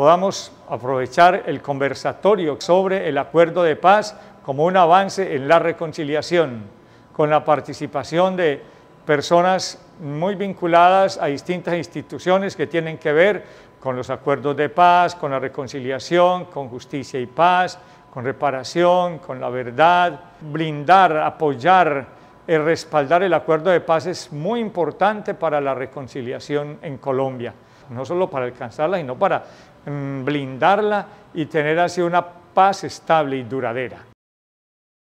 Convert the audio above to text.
podamos aprovechar el conversatorio sobre el acuerdo de paz como un avance en la reconciliación, con la participación de personas muy vinculadas a distintas instituciones que tienen que ver con los acuerdos de paz, con la reconciliación, con justicia y paz, con reparación, con la verdad. Blindar, apoyar, y eh, respaldar el acuerdo de paz es muy importante para la reconciliación en Colombia no solo para alcanzarla, sino para mm, blindarla y tener así una paz estable y duradera.